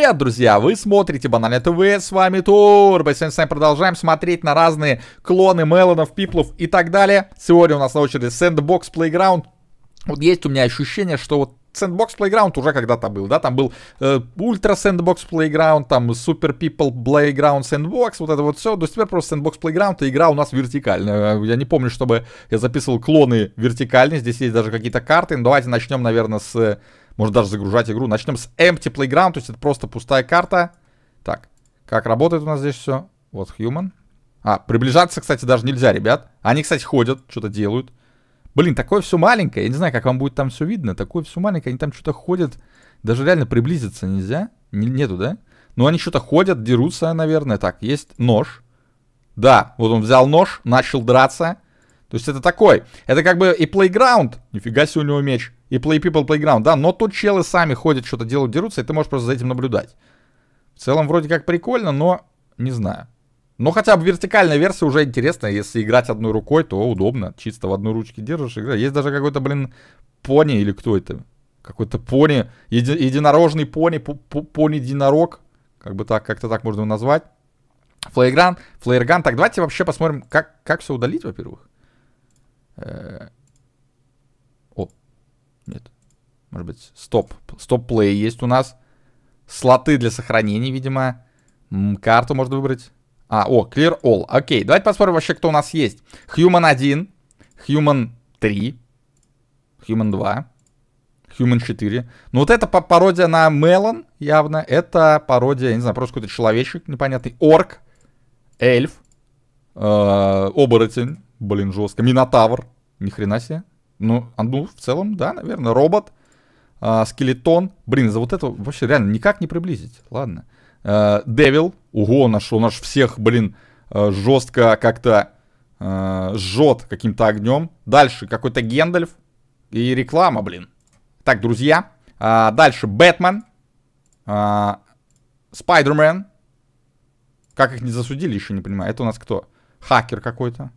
Привет, друзья! Вы смотрите Банально ТВ, с вами Турбо. Сегодня с вами продолжаем смотреть на разные клоны Мелонов, Пиплов и так далее. Сегодня у нас на очереди Sandbox Playground. Вот есть у меня ощущение, что вот Sandbox Playground уже когда-то был, да, там был э, Ultra Sandbox Playground, там Super People Playground Sandbox, вот это вот все, До сих пор просто Sandbox Playground и игра у нас вертикальная. Э, я не помню, чтобы я записывал клоны вертикальные, здесь есть даже какие-то карты, но ну, давайте начнем, наверное, с э, можно даже загружать игру. Начнем с Empty Playground, то есть это просто пустая карта. Так, как работает у нас здесь все? Вот Human. А, приближаться, кстати, даже нельзя, ребят. Они, кстати, ходят, что-то делают. Блин, такое все маленькое. Я не знаю, как вам будет там все видно. Такое все маленькое. Они там что-то ходят. Даже реально приблизиться нельзя. Н нету, да? Ну, они что-то ходят, дерутся, наверное. Так, есть нож. Да, вот он взял нож, начал драться. То есть это такой, это как бы и Playground, нифига себе у него меч, и Play People Playground, да, но тут челы сами ходят, что-то делают, дерутся, и ты можешь просто за этим наблюдать. В целом вроде как прикольно, но не знаю. Но хотя бы вертикальная версия уже интересная, если играть одной рукой, то удобно, чисто в одной ручке держишь, играешь. Есть даже какой-то, блин, пони или кто это? Какой-то пони, еди, единорожный пони, пони-единорог, как бы так, как-то так можно его назвать. Флейгран, флейерган. Так, давайте вообще посмотрим, как, как все удалить, во-первых. О, нет. Может быть, стоп. Стоп-плей есть у нас. Слоты для сохранения, видимо. Карту можно выбрать. А, о, clear all. Окей, давайте посмотрим вообще, кто у нас есть. Human 1, Human 3, Human 2, Human 4. Ну вот это пародия на Melon, явно. Это пародия, я не знаю, просто какой-то человечек непонятный. Орк, эльф, э, оборотень, Блин, жестко. Минотавр. Ни хрена себе. Ну, а, ну, в целом, да, наверное. Робот. А, скелетон. Блин, за вот это вообще реально никак не приблизить. Ладно. А, Девил. Ого, наш, он аж всех, блин, а, жестко как-то а, жжет каким-то огнем. Дальше какой-то Гендальф. И реклама, блин. Так, друзья. А, дальше Бэтмен. А, Спайдермен. Как их не засудили, еще не понимаю. Это у нас кто? Хакер какой-то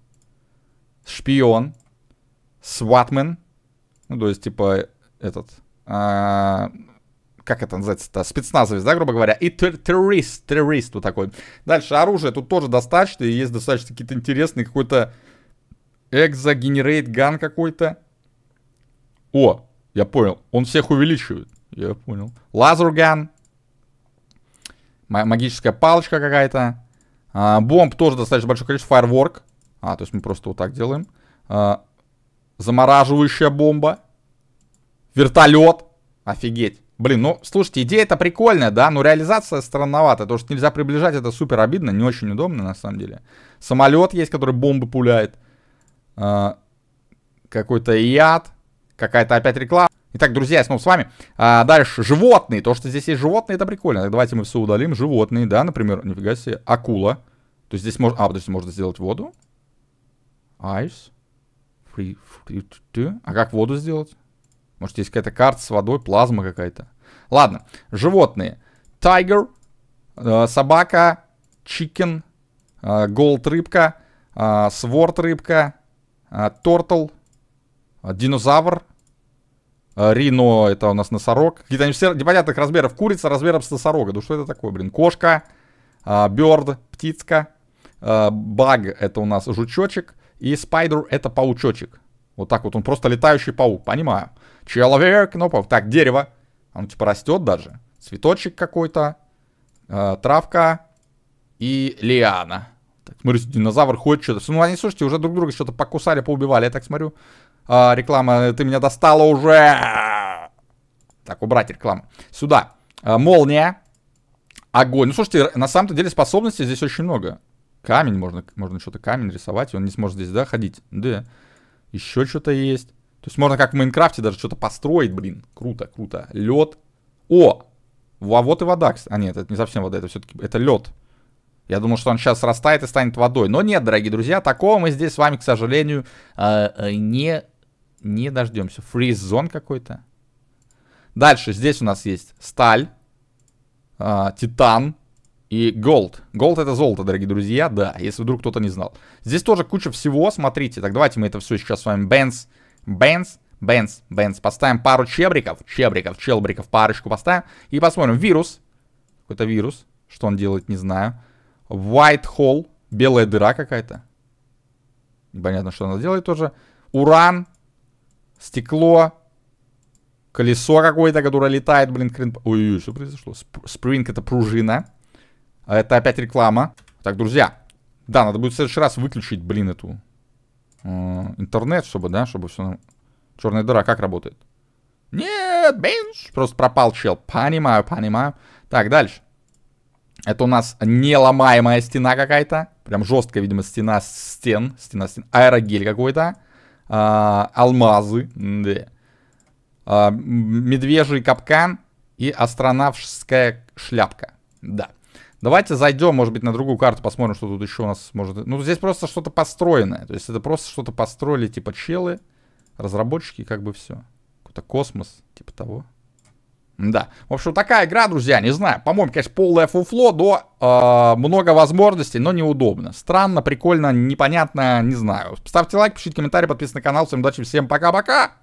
шпион, сватмен, ну, то есть, типа, этот, а, как это называется-то, спецназовец, да, грубо говоря, и террорист, террорист вот такой. Дальше оружие тут тоже достаточно, и есть достаточно какие-то интересные, какой-то экзогенерейт ган какой-то. О, я понял, он всех увеличивает, я понял. Лазурган, магическая палочка какая-то. А, бомб тоже достаточно большое количество. Фаерворк. А, то есть мы просто вот так делаем. А, замораживающая бомба. Вертолет. Офигеть. Блин, ну, слушайте, идея это прикольная, да, но реализация странновата, то что нельзя приближать, это супер обидно, не очень удобно, на самом деле. Самолет есть, который бомбы пуляет. А, Какой-то яд. Какая-то опять реклама. Итак, друзья, я снова с вами. А, дальше, животные. То, что здесь есть животные, это прикольно. Так, давайте мы все удалим. Животные, да, например, нифига себе, акула. То есть здесь можно... А, подожди, можно сделать воду? Ice. Free, free to, to. А как воду сделать? Может, есть какая-то карта с водой, плазма какая-то. Ладно, животные. Тайгер, э, собака, чикен, э, голд рыбка, э, сворт рыбка, э, тортл, э, динозавр, э, рино, это у нас носорог. Какие-то они все непонятных размеров. Курица размером с носорога. Ну что это такое, блин? Кошка, э, бёрд, птицка, э, баг, это у нас жучочек, и спайдер это паучочек. Вот так вот, он просто летающий паук, понимаю. Человек, но ну, паук. Так, дерево. Оно типа растет даже. Цветочек какой-то. Э, травка. И лиана. Так, смотрите, динозавр хочет что-то. Ну, они, слушайте, уже друг друга что-то покусали, поубивали. Я так смотрю. А, э, реклама, ты меня достала уже. Так, убрать рекламу. Сюда. Э, молния. Огонь. Ну, слушайте, на самом-то деле способностей здесь очень много. Камень, можно, можно что-то камень рисовать, и он не сможет здесь, да, ходить. Да. Еще что-то есть. То есть можно как в Майнкрафте даже что-то построить, блин. Круто, круто. Лед. О! А вот и вода. А нет, это не совсем вода, это все-таки это лед. Я думал, что он сейчас растает и станет водой. Но нет, дорогие друзья, такого мы здесь с вами, к сожалению, а, а, не, не дождемся. Фриз-зон какой-то. Дальше здесь у нас есть сталь, а, титан, и Gold. Gold это золото, дорогие друзья, да, если вдруг кто-то не знал. Здесь тоже куча всего, смотрите. Так, давайте мы это все сейчас с вами Бенс, Бенс, Бенс, Бенс. Поставим пару чебриков, чебриков, челбриков, парочку поставим. И посмотрим. Вирус. Какой-то вирус. Что он делает, не знаю. White Hole. Белая дыра какая-то. Непонятно, что она делает тоже. Уран. Стекло. Колесо какое-то, которое летает, блин, крин... Ой-ой-ой, что произошло? Спринг это пружина. А это опять реклама. Так, друзья. Да, надо будет в следующий раз выключить, блин, эту... Э, интернет, чтобы, да, чтобы все... Черная дыра как работает? Нет, бенч! Просто пропал чел. Понимаю, понимаю. Так, дальше. Это у нас неломаемая стена какая-то. Прям жесткая, видимо, стена стен. Стена стен. Аэрогель какой-то. А, алмазы. Да. А, медвежий капкан. И астронавтская шляпка. Да. Давайте зайдем, может быть, на другую карту, посмотрим, что тут еще у нас может... Ну, здесь просто что-то построенное. То есть это просто что-то построили, типа, челы, разработчики, как бы все. Какой-то космос, типа того. Да. В общем, такая игра, друзья, не знаю. По-моему, конечно, полное фуфло, но э, много возможностей, но неудобно. Странно, прикольно, непонятно, не знаю. Ставьте лайк, пишите комментарии, подписывайтесь на канал. Всем удачи, всем пока-пока!